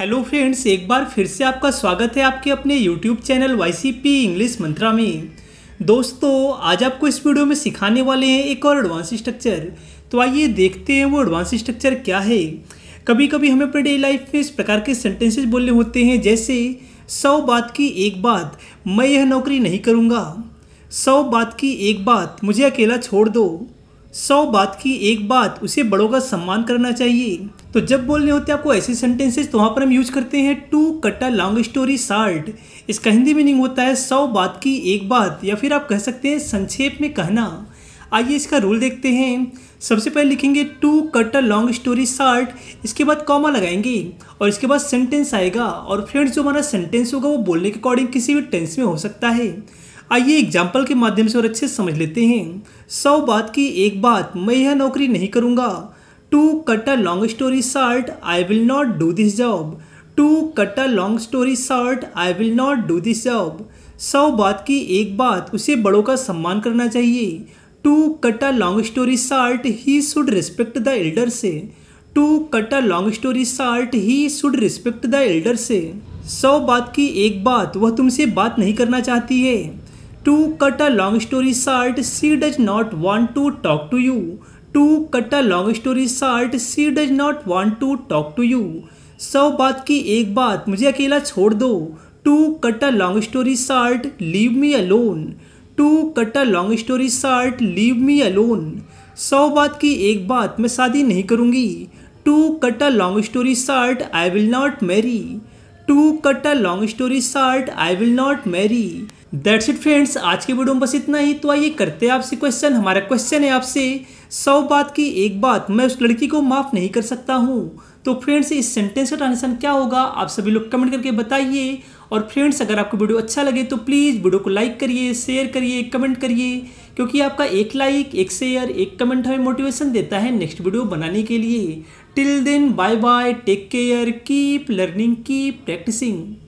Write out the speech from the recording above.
hello friends एक बार फिर से आपका स्वागत है आपके अपने YouTube channel P English Mantra में दोस्तों आज आपको इस वीडियो में सिखाने वाले हैं एक और एडवांस स्ट्रक्चर तो आइए देखते हैं वो एडवांस स्ट्रक्चर क्या है कभी कभी हमें अपने डेली लाइफ में इस प्रकार के सेंटेंसेस बोलने होते हैं जैसे सौ बात की एक बात मैं यह नौकरी नहीं करूँगा सौ बात की एक बात मुझे अकेला छोड़ दो सौ बात की एक बात उसे बड़ों का सम्मान करना चाहिए तो जब बोलने होते हैं आपको ऐसे सेंटेंसेस तो वहाँ पर हम यूज करते हैं टू कटा लॉन्ग स्टोरी साल्ट इसका हिंदी मीनिंग होता है सौ बात की एक बात या फिर आप कह सकते हैं संक्षेप में कहना आइए इसका रूल देखते हैं सबसे पहले लिखेंगे to cut a long story short इसके बाद कॉमा लगाएंगे और इसके बाद सेंटेंस आएगा और फ्रेंड्स जो हमारा सेंटेंस होगा वो बोलने के अकॉर्डिंग किसी भी टेंस में हो सकता है आइए एग्जाम्पल के माध्यम से और अच्छे से समझ लेते हैं सौ बात की एक बात मैं यह नौकरी नहीं करूँगा to cut a long story short I will not do this job to cut a long story short I will not do this job सौ बात की एक बात उसे बड़ों का सम्मान करना चाहिए to cut a long story short he should respect the elder से to cut a long story short he should respect the elder से सौ बात की एक बात वह तुमसे बात नहीं करना चाहती है to cut a long story short she does not want to talk to you to cut a long story short she does not want to talk to you सौ बात की एक बात मुझे अकेला छोड़ दो to cut a long story short leave me alone to cut a long story short leave me alone सौ बात की एक बात मैं शादी नहीं करूँगी to cut a long story short I will not marry to cut a long story short I will not marry that's it friends आज के वीडियो में बस इतना ही तो आइए करते हैं आपसे क्वेश्चन हमारा क्वेश्चन है आपसे सौ बात की एक बात मैं उस लड़की को माफ़ नहीं कर सकता हूँ तो फ्रेंड्स इस सेंटेंस का ट्रांसलेशन क्या होगा आप सभी लोग कमेंट करके बताइए और फ्रेंड्स अगर आपको वीडियो अच्छा लगे तो प्लीज़ वीडियो को लाइक करिए शेयर करिए कमेंट करिए क्योंकि आपका एक लाइक एक शेयर एक कमेंट हमें मोटिवेशन देता है नेक्स्ट वीडियो बनाने के लिए till then bye bye take care keep learning keep practising